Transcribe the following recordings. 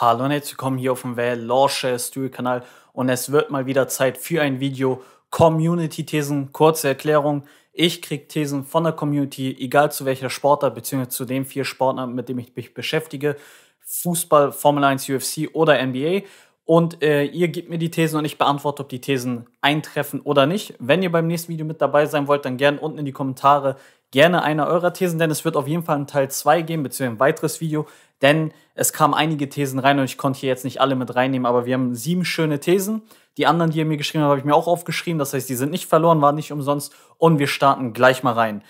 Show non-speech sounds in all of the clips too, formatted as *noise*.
Hallo und herzlich willkommen hier auf dem Well Lorsche Studio Kanal und es wird mal wieder Zeit für ein Video Community Thesen, kurze Erklärung. Ich kriege Thesen von der Community, egal zu welcher Sportart bzw. zu den vier Sportarten, mit denen ich mich beschäftige, Fußball, Formel 1, UFC oder NBA und äh, ihr gebt mir die Thesen und ich beantworte, ob die Thesen eintreffen oder nicht. Wenn ihr beim nächsten Video mit dabei sein wollt, dann gerne unten in die Kommentare gerne einer eurer Thesen, denn es wird auf jeden Fall einen Teil 2 geben, beziehungsweise ein weiteres Video, denn es kamen einige Thesen rein und ich konnte hier jetzt nicht alle mit reinnehmen, aber wir haben sieben schöne Thesen. Die anderen, die ihr mir geschrieben habt, habe ich mir auch aufgeschrieben. Das heißt, die sind nicht verloren, waren nicht umsonst und wir starten gleich mal rein.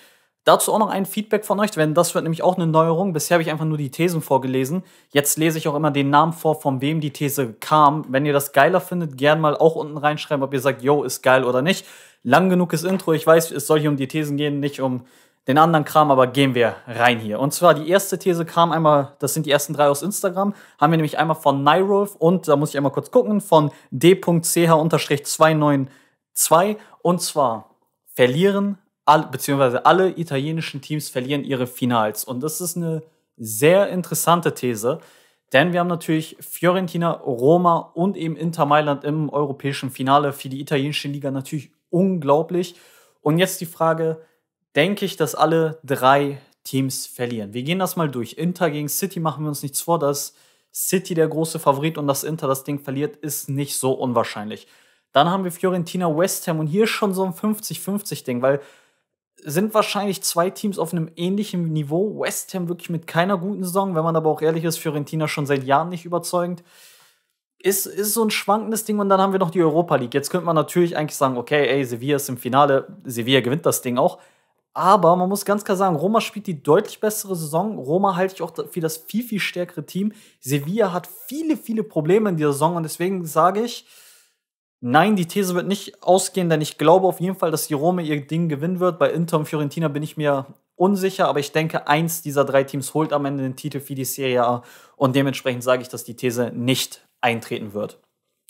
Dazu auch noch ein Feedback von euch, denn das wird nämlich auch eine Neuerung. Bisher habe ich einfach nur die Thesen vorgelesen. Jetzt lese ich auch immer den Namen vor, von wem die These kam. Wenn ihr das geiler findet, gern mal auch unten reinschreiben, ob ihr sagt, yo, ist geil oder nicht. Lang genuges Intro. Ich weiß, es soll hier um die Thesen gehen, nicht um den anderen Kram aber gehen wir rein hier. Und zwar die erste These kam einmal, das sind die ersten drei aus Instagram, haben wir nämlich einmal von Nyrolf und, da muss ich einmal kurz gucken, von d.ch-292 und zwar verlieren, all, beziehungsweise alle italienischen Teams verlieren ihre Finals. Und das ist eine sehr interessante These, denn wir haben natürlich Fiorentina, Roma und eben Inter Mailand im europäischen Finale für die italienische Liga natürlich unglaublich. Und jetzt die Frage, denke ich, dass alle drei Teams verlieren. Wir gehen das mal durch. Inter gegen City machen wir uns nichts vor, dass City der große Favorit und dass Inter das Ding verliert, ist nicht so unwahrscheinlich. Dann haben wir Fiorentina West Ham und hier schon so ein 50-50-Ding, weil sind wahrscheinlich zwei Teams auf einem ähnlichen Niveau. West Ham wirklich mit keiner guten Saison, wenn man aber auch ehrlich ist, Fiorentina schon seit Jahren nicht überzeugend. Ist, ist so ein schwankendes Ding und dann haben wir noch die Europa League. Jetzt könnte man natürlich eigentlich sagen, okay, ey, Sevilla ist im Finale, Sevilla gewinnt das Ding auch. Aber man muss ganz klar sagen, Roma spielt die deutlich bessere Saison. Roma halte ich auch für das viel, viel stärkere Team. Sevilla hat viele, viele Probleme in dieser Saison und deswegen sage ich, nein, die These wird nicht ausgehen, denn ich glaube auf jeden Fall, dass die Roma ihr Ding gewinnen wird. Bei Inter und Fiorentina bin ich mir unsicher, aber ich denke, eins dieser drei Teams holt am Ende den Titel für die Serie A und dementsprechend sage ich, dass die These nicht eintreten wird.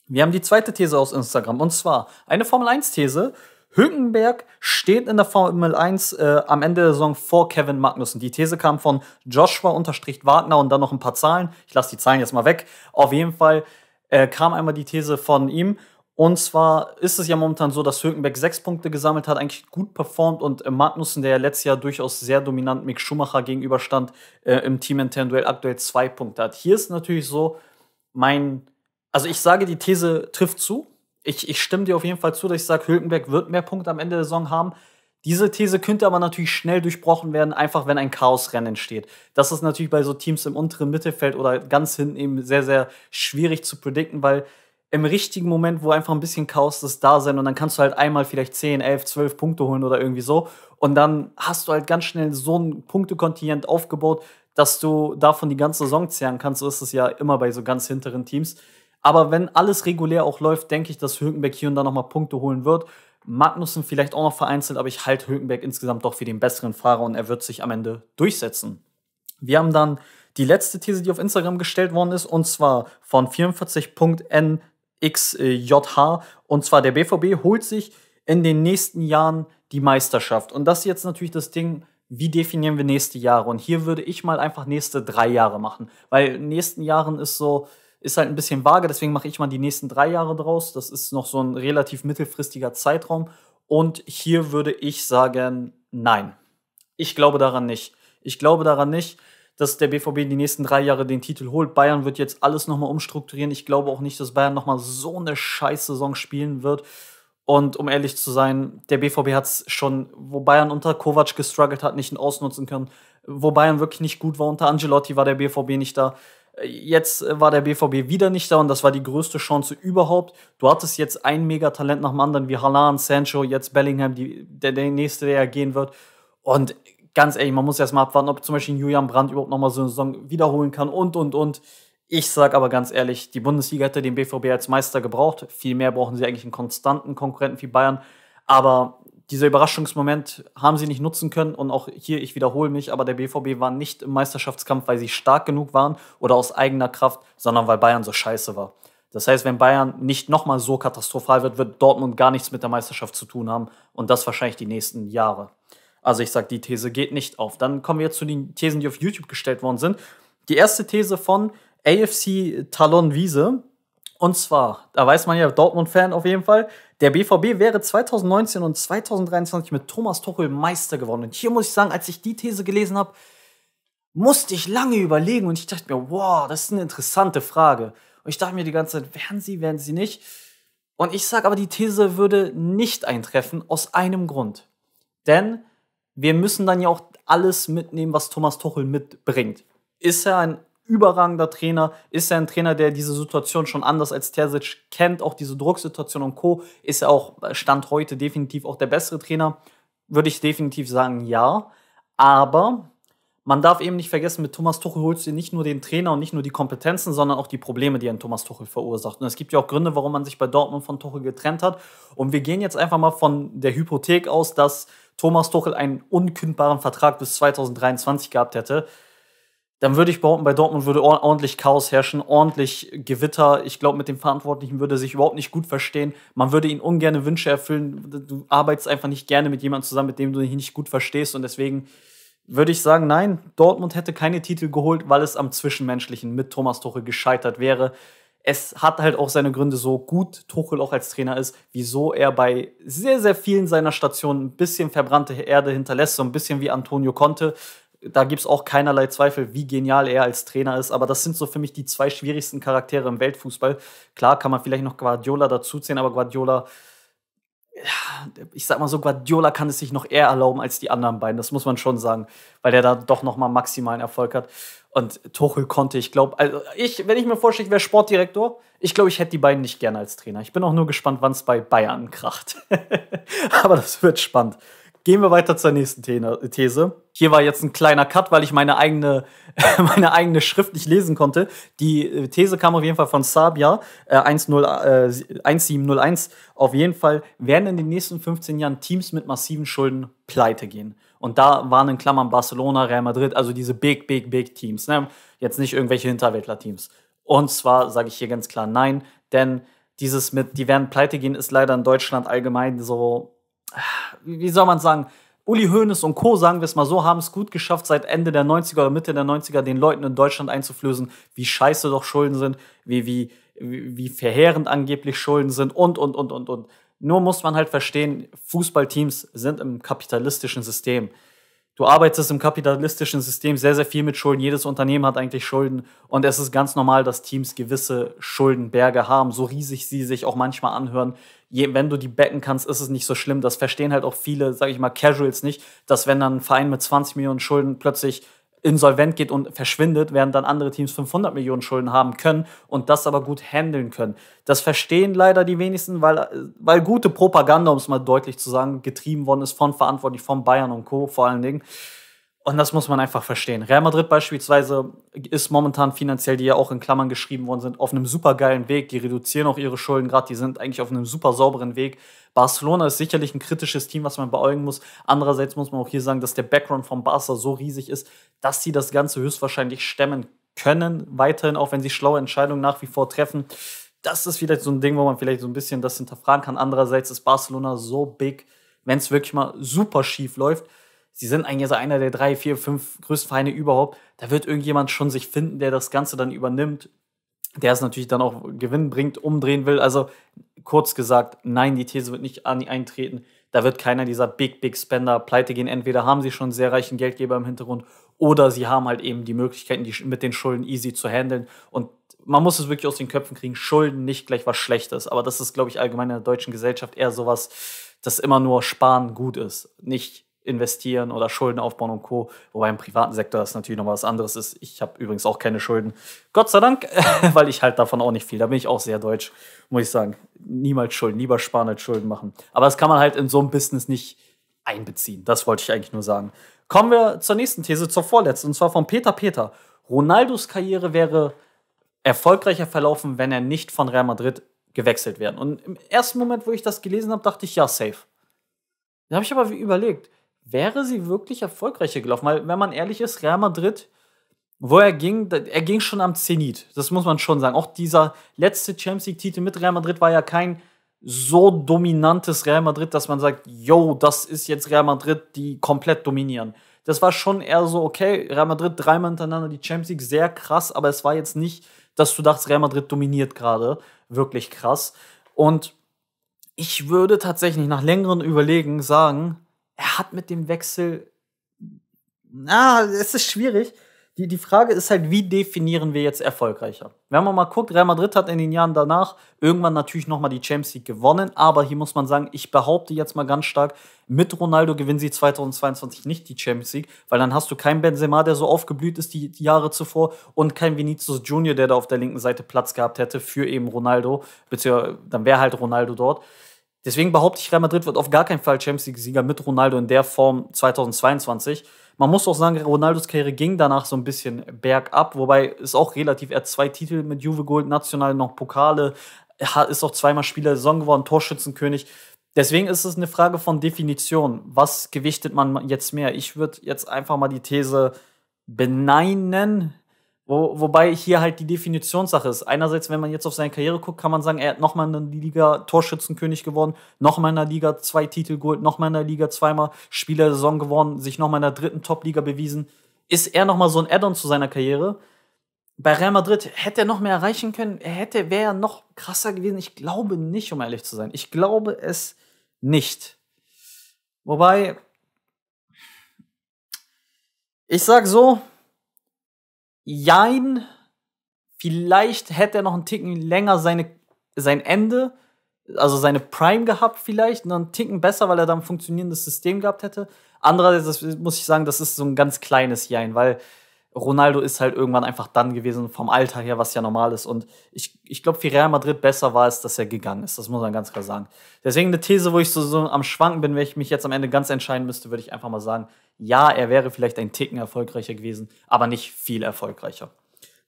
Wir haben die zweite These aus Instagram und zwar eine Formel 1-These Hülkenberg steht in der Formel 1 äh, am Ende der Saison vor Kevin Magnussen. Die These kam von Joshua-Wagner und dann noch ein paar Zahlen. Ich lasse die Zahlen jetzt mal weg. Auf jeden Fall äh, kam einmal die These von ihm. Und zwar ist es ja momentan so, dass Hülkenberg sechs Punkte gesammelt hat, eigentlich gut performt und äh, Magnussen, der ja letztes Jahr durchaus sehr dominant Mick Schumacher gegenüberstand, äh, im Team-internen Duell aktuell zwei Punkte hat. Hier ist natürlich so, mein, also ich sage, die These trifft zu, ich, ich stimme dir auf jeden Fall zu, dass ich sage, Hülkenberg wird mehr Punkte am Ende der Saison haben. Diese These könnte aber natürlich schnell durchbrochen werden, einfach wenn ein Chaosrennen entsteht. Das ist natürlich bei so Teams im unteren Mittelfeld oder ganz hinten eben sehr, sehr schwierig zu predikten, weil im richtigen Moment, wo einfach ein bisschen Chaos ist, da sein und dann kannst du halt einmal vielleicht 10, 11, 12 Punkte holen oder irgendwie so. Und dann hast du halt ganz schnell so ein Punktekontingent aufgebaut, dass du davon die ganze Saison zehren kannst. So ist es ja immer bei so ganz hinteren Teams. Aber wenn alles regulär auch läuft, denke ich, dass Hülkenberg hier und da nochmal Punkte holen wird. Magnussen vielleicht auch noch vereinzelt, aber ich halte Hülkenberg insgesamt doch für den besseren Fahrer und er wird sich am Ende durchsetzen. Wir haben dann die letzte These, die auf Instagram gestellt worden ist, und zwar von 44.nxjh. Und zwar der BVB holt sich in den nächsten Jahren die Meisterschaft. Und das ist jetzt natürlich das Ding, wie definieren wir nächste Jahre? Und hier würde ich mal einfach nächste drei Jahre machen, weil in den nächsten Jahren ist so, ist halt ein bisschen vage, deswegen mache ich mal die nächsten drei Jahre draus. Das ist noch so ein relativ mittelfristiger Zeitraum. Und hier würde ich sagen, nein. Ich glaube daran nicht. Ich glaube daran nicht, dass der BVB die nächsten drei Jahre den Titel holt. Bayern wird jetzt alles nochmal umstrukturieren. Ich glaube auch nicht, dass Bayern nochmal so eine scheiß Saison spielen wird. Und um ehrlich zu sein, der BVB hat es schon, wo Bayern unter Kovac gestruggelt hat, nicht ausnutzen können. Wo Bayern wirklich nicht gut war, unter Angelotti war der BVB nicht da. Jetzt äh, war der BVB wieder nicht da und das war die größte Chance überhaupt. Du hattest jetzt ein Megatalent nach dem anderen wie Halan, Sancho, jetzt Bellingham, die, der, der nächste, der ja gehen wird. Und ganz ehrlich, man muss erst mal abwarten, ob zum Beispiel Julian Brandt überhaupt nochmal so eine Saison wiederholen kann und, und, und. Ich sage aber ganz ehrlich, die Bundesliga hätte den BVB als Meister gebraucht. Vielmehr brauchen sie eigentlich einen konstanten Konkurrenten wie Bayern. Aber dieser Überraschungsmoment haben sie nicht nutzen können. Und auch hier, ich wiederhole mich, aber der BVB war nicht im Meisterschaftskampf, weil sie stark genug waren oder aus eigener Kraft, sondern weil Bayern so scheiße war. Das heißt, wenn Bayern nicht nochmal so katastrophal wird, wird Dortmund gar nichts mit der Meisterschaft zu tun haben und das wahrscheinlich die nächsten Jahre. Also ich sage, die These geht nicht auf. Dann kommen wir zu den Thesen, die auf YouTube gestellt worden sind. Die erste These von AFC Talon Wiese und zwar, da weiß man ja, Dortmund-Fan auf jeden Fall, der BVB wäre 2019 und 2023 mit Thomas Tuchel Meister geworden. Und hier muss ich sagen, als ich die These gelesen habe, musste ich lange überlegen und ich dachte mir, wow, das ist eine interessante Frage. Und ich dachte mir die ganze Zeit, werden sie, werden sie nicht. Und ich sage aber, die These würde nicht eintreffen, aus einem Grund. Denn wir müssen dann ja auch alles mitnehmen, was Thomas Tuchel mitbringt. Ist er ein überragender Trainer. Ist er ein Trainer, der diese Situation schon anders als Terzic kennt, auch diese Drucksituation und Co. Ist er auch äh, Stand heute definitiv auch der bessere Trainer? Würde ich definitiv sagen, ja. Aber man darf eben nicht vergessen, mit Thomas Tuchel holst du nicht nur den Trainer und nicht nur die Kompetenzen, sondern auch die Probleme, die ein Thomas Tuchel verursacht. Und es gibt ja auch Gründe, warum man sich bei Dortmund von Tuchel getrennt hat. Und wir gehen jetzt einfach mal von der Hypothek aus, dass Thomas Tuchel einen unkündbaren Vertrag bis 2023 gehabt hätte dann würde ich behaupten, bei Dortmund würde ordentlich Chaos herrschen, ordentlich Gewitter. Ich glaube, mit dem Verantwortlichen würde er sich überhaupt nicht gut verstehen. Man würde ihn ungern Wünsche erfüllen. Du arbeitest einfach nicht gerne mit jemandem zusammen, mit dem du dich nicht gut verstehst. Und deswegen würde ich sagen, nein, Dortmund hätte keine Titel geholt, weil es am Zwischenmenschlichen mit Thomas Tuchel gescheitert wäre. Es hat halt auch seine Gründe, so gut Tuchel auch als Trainer ist, wieso er bei sehr, sehr vielen seiner Stationen ein bisschen verbrannte Erde hinterlässt, so ein bisschen wie Antonio Conte da gibt es auch keinerlei Zweifel, wie genial er als Trainer ist. Aber das sind so für mich die zwei schwierigsten Charaktere im Weltfußball. Klar kann man vielleicht noch Guardiola dazuzählen, aber Guardiola, ich sag mal so, Guardiola kann es sich noch eher erlauben als die anderen beiden. Das muss man schon sagen, weil er da doch nochmal maximalen Erfolg hat. Und Tuchel konnte, ich glaube, also ich, wenn ich mir vorstelle, ich wäre Sportdirektor, ich glaube, ich hätte die beiden nicht gerne als Trainer. Ich bin auch nur gespannt, wann es bei Bayern kracht. *laughs* aber das wird spannend. Gehen wir weiter zur nächsten These. Hier war jetzt ein kleiner Cut, weil ich meine eigene, *laughs* meine eigene Schrift nicht lesen konnte. Die äh, These kam auf jeden Fall von Sabia äh, 1701. Äh, auf jeden Fall werden in den nächsten 15 Jahren Teams mit massiven Schulden pleite gehen. Und da waren in Klammern Barcelona, Real Madrid, also diese big, big, big Teams. Ne? Jetzt nicht irgendwelche Hinterwäldler-Teams. Und zwar sage ich hier ganz klar nein, denn dieses mit, die werden pleite gehen, ist leider in Deutschland allgemein so wie soll man sagen, Uli Hoeneß und Co., sagen wir es mal so, haben es gut geschafft, seit Ende der 90er oder Mitte der 90er den Leuten in Deutschland einzuflößen, wie scheiße doch Schulden sind, wie, wie, wie verheerend angeblich Schulden sind und, und, und, und, und. Nur muss man halt verstehen, Fußballteams sind im kapitalistischen System du arbeitest im kapitalistischen System sehr, sehr viel mit Schulden. Jedes Unternehmen hat eigentlich Schulden. Und es ist ganz normal, dass Teams gewisse Schuldenberge haben, so riesig sie sich auch manchmal anhören. Je, wenn du die backen kannst, ist es nicht so schlimm. Das verstehen halt auch viele, sage ich mal, Casuals nicht, dass wenn dann ein Verein mit 20 Millionen Schulden plötzlich insolvent geht und verschwindet, während dann andere Teams 500 Millionen Schulden haben können und das aber gut handeln können. Das verstehen leider die wenigsten, weil, weil gute Propaganda, um es mal deutlich zu sagen, getrieben worden ist von verantwortlich von Bayern und Co. vor allen Dingen. Und das muss man einfach verstehen. Real Madrid beispielsweise ist momentan finanziell, die ja auch in Klammern geschrieben worden sind, auf einem super geilen Weg. Die reduzieren auch ihre Schulden gerade, die sind eigentlich auf einem super sauberen Weg. Barcelona ist sicherlich ein kritisches Team, was man beäugen muss. Andererseits muss man auch hier sagen, dass der Background von Barca so riesig ist, dass sie das Ganze höchstwahrscheinlich stemmen können. Weiterhin, auch wenn sie schlaue Entscheidungen nach wie vor treffen. Das ist vielleicht so ein Ding, wo man vielleicht so ein bisschen das hinterfragen kann. Andererseits ist Barcelona so big, wenn es wirklich mal super schief läuft – sie sind eigentlich so einer der drei, vier, fünf größten Vereine überhaupt. Da wird irgendjemand schon sich finden, der das Ganze dann übernimmt, der es natürlich dann auch Gewinn bringt, umdrehen will. Also kurz gesagt, nein, die These wird nicht eintreten. Da wird keiner dieser Big, Big Spender pleite gehen. Entweder haben sie schon sehr reichen Geldgeber im Hintergrund oder sie haben halt eben die Möglichkeiten, die mit den Schulden easy zu handeln. Und man muss es wirklich aus den Köpfen kriegen, Schulden nicht gleich was Schlechtes. Aber das ist, glaube ich, allgemein in der deutschen Gesellschaft eher sowas, dass immer nur Sparen gut ist. Nicht investieren oder Schulden aufbauen und Co. Wobei im privaten Sektor das natürlich nochmal was anderes ist. Ich habe übrigens auch keine Schulden. Gott sei Dank, *laughs* weil ich halt davon auch nicht viel. Da bin ich auch sehr deutsch, muss ich sagen. Niemals Schulden, lieber sparen als Schulden machen. Aber das kann man halt in so einem Business nicht einbeziehen. Das wollte ich eigentlich nur sagen. Kommen wir zur nächsten These, zur vorletzten, und zwar von Peter Peter. Ronaldos Karriere wäre erfolgreicher verlaufen, wenn er nicht von Real Madrid gewechselt wäre. Und im ersten Moment, wo ich das gelesen habe, dachte ich, ja, safe. Da habe ich aber überlegt, wäre sie wirklich erfolgreicher gelaufen. Weil, wenn man ehrlich ist, Real Madrid, wo er ging, er ging schon am Zenit. Das muss man schon sagen. Auch dieser letzte Champions League-Titel mit Real Madrid war ja kein so dominantes Real Madrid, dass man sagt, yo, das ist jetzt Real Madrid, die komplett dominieren. Das war schon eher so, okay, Real Madrid dreimal hintereinander die Champions League, sehr krass, aber es war jetzt nicht, dass du dachtest, Real Madrid dominiert gerade. Wirklich krass. Und ich würde tatsächlich nach längeren Überlegen sagen, er hat mit dem Wechsel. Na, es ist schwierig. Die, die Frage ist halt, wie definieren wir jetzt erfolgreicher? Wenn man mal guckt, Real Madrid hat in den Jahren danach irgendwann natürlich nochmal die Champions League gewonnen, aber hier muss man sagen, ich behaupte jetzt mal ganz stark, mit Ronaldo gewinnen sie 2022 nicht die Champions League, weil dann hast du keinen Benzema, der so aufgeblüht ist die Jahre zuvor und keinen Vinicius Junior, der da auf der linken Seite Platz gehabt hätte für eben Ronaldo, beziehungsweise dann wäre halt Ronaldo dort. Deswegen behaupte ich, Real Madrid wird auf gar keinen Fall Champions League-Sieger mit Ronaldo in der Form 2022. Man muss auch sagen, Ronaldos Karriere ging danach so ein bisschen bergab, wobei es auch relativ, er hat zwei Titel mit Juve Gold, national noch Pokale, ist auch zweimal Spieler der Saison geworden, Torschützenkönig. Deswegen ist es eine Frage von Definition. Was gewichtet man jetzt mehr? Ich würde jetzt einfach mal die These beneinen, wo, wobei hier halt die Definitionssache ist. Einerseits, wenn man jetzt auf seine Karriere guckt, kann man sagen, er hat nochmal in der Liga Torschützenkönig geworden, nochmal in der Liga zwei Titel geholt, nochmal in der Liga zweimal Spieler der Saison geworden, sich nochmal in der dritten Top-Liga bewiesen. Ist er nochmal so ein Add-on zu seiner Karriere? Bei Real Madrid hätte er noch mehr erreichen können, er hätte, wäre er noch krasser gewesen. Ich glaube nicht, um ehrlich zu sein. Ich glaube es nicht. Wobei, ich sag so, Jein, vielleicht hätte er noch ein Ticken länger seine, sein Ende, also seine Prime gehabt, vielleicht, noch einen Ticken besser, weil er dann ein funktionierendes System gehabt hätte. Andererseits muss ich sagen, das ist so ein ganz kleines Jein, weil Ronaldo ist halt irgendwann einfach dann gewesen, vom Alter her, was ja normal ist. Und ich, ich glaube, für Real Madrid besser war es, dass er gegangen ist. Das muss man ganz klar sagen. Deswegen eine These, wo ich so, so am Schwanken bin, wenn ich mich jetzt am Ende ganz entscheiden müsste, würde ich einfach mal sagen, ja, er wäre vielleicht ein Ticken erfolgreicher gewesen, aber nicht viel erfolgreicher.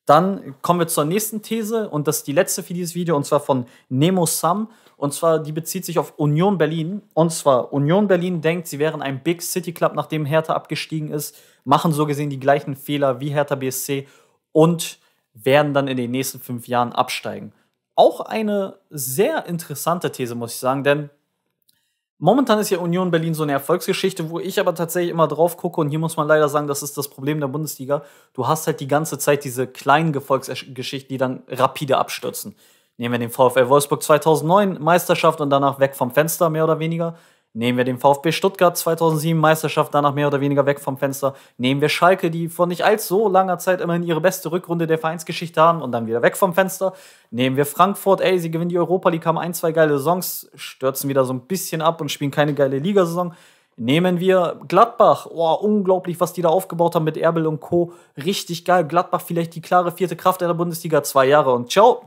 Dann kommen wir zur nächsten These und das ist die letzte für dieses Video und zwar von Nemo Sam. Und zwar, die bezieht sich auf Union Berlin. Und zwar, Union Berlin denkt, sie wären ein Big City Club, nachdem Hertha abgestiegen ist, machen so gesehen die gleichen Fehler wie Hertha BSC und werden dann in den nächsten fünf Jahren absteigen. Auch eine sehr interessante These, muss ich sagen, denn Momentan ist ja Union Berlin so eine Erfolgsgeschichte, wo ich aber tatsächlich immer drauf gucke und hier muss man leider sagen, das ist das Problem der Bundesliga. Du hast halt die ganze Zeit diese kleinen Gefolgsgeschichten, die dann rapide abstürzen. Nehmen wir den VfL Wolfsburg 2009, Meisterschaft und danach weg vom Fenster, mehr oder weniger. Nehmen wir den VfB Stuttgart 2007 Meisterschaft danach mehr oder weniger weg vom Fenster. Nehmen wir Schalke, die vor nicht allzu langer Zeit immerhin ihre beste Rückrunde der Vereinsgeschichte haben und dann wieder weg vom Fenster. Nehmen wir Frankfurt, ey, sie gewinnen die Europa League, haben ein, zwei geile Saisons, stürzen wieder so ein bisschen ab und spielen keine geile Ligasaison. Nehmen wir Gladbach. Oh, unglaublich, was die da aufgebaut haben mit Erbel und Co. Richtig geil. Gladbach vielleicht die klare vierte Kraft in der Bundesliga. Zwei Jahre und ciao.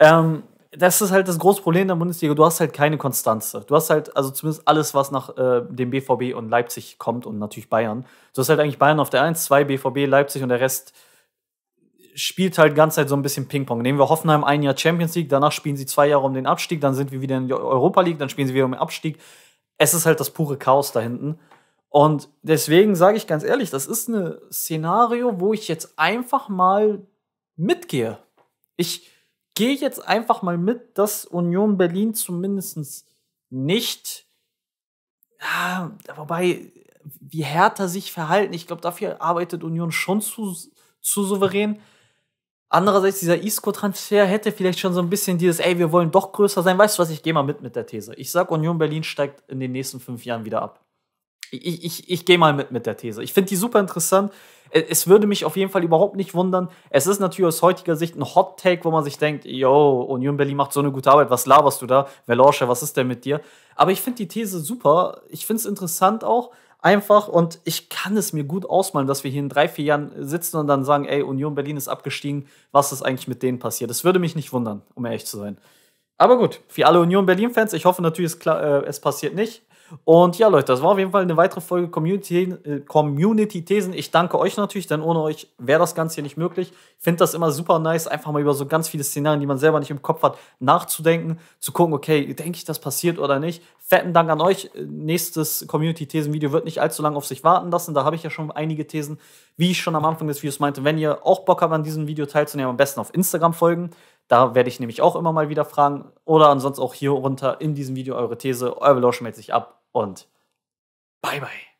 Ähm, das ist halt das große Problem der Bundesliga. Du hast halt keine Konstanze. Du hast halt, also zumindest alles, was nach äh, dem BVB und Leipzig kommt und natürlich Bayern. Du hast halt eigentlich Bayern auf der 1, 2, BVB, Leipzig und der Rest spielt halt ganz halt so ein bisschen Ping-Pong. Nehmen wir Hoffenheim ein Jahr Champions League, danach spielen sie zwei Jahre um den Abstieg, dann sind wir wieder in die Europa League, dann spielen sie wieder um den Abstieg. Es ist halt das pure Chaos da hinten. Und deswegen sage ich ganz ehrlich, das ist ein Szenario, wo ich jetzt einfach mal mitgehe. Ich, gehe jetzt einfach mal mit, dass Union Berlin zumindest nicht, ah, wobei, wie härter sich verhalten. Ich glaube, dafür arbeitet Union schon zu, zu souverän. Andererseits, dieser Isco-Transfer hätte vielleicht schon so ein bisschen dieses, ey, wir wollen doch größer sein. Weißt du was, ich gehe mal mit mit der These. Ich sag, Union Berlin steigt in den nächsten fünf Jahren wieder ab ich, ich, ich gehe mal mit mit der These. Ich finde die super interessant. Äh, es würde mich auf jeden Fall überhaupt nicht wundern. Es ist natürlich aus heutiger Sicht ein Hot Take, wo man sich denkt, yo, Union Berlin macht so eine gute Arbeit, was laberst du da? Velosche, was ist denn mit dir? Aber ich finde die These super. Ich finde es interessant auch, einfach und ich kann es mir gut ausmalen, dass wir hier in drei, vier Jahren sitzen und dann sagen, ey, Union Berlin ist abgestiegen, was ist eigentlich mit denen passiert? Das würde mich nicht wundern, um ehrlich zu sein. Aber gut, für alle Union Berlin-Fans, ich hoffe natürlich, es, klar, äh, es passiert nicht. Und ja, Leute, das war auf jeden Fall eine weitere Folge Community, äh, Community Thesen. Ich danke euch natürlich, denn ohne euch wäre das Ganze hier nicht möglich. Ich finde das immer super nice, einfach mal über so ganz viele Szenarien, die man selber nicht im Kopf hat, nachzudenken, zu gucken, okay, denke ich, das passiert oder nicht. Fetten Dank an euch. Äh, nächstes Community Thesen Video wird nicht allzu lange auf sich warten lassen. Da habe ich ja schon einige Thesen, wie ich schon am Anfang des Videos meinte. Wenn ihr auch Bock habt, an diesem Video teilzunehmen, am besten auf Instagram folgen. Da werde ich nämlich auch immer mal wieder fragen. Oder ansonsten auch hier runter in diesem Video eure These. Euer Velosch meldet sich ab und bye bye.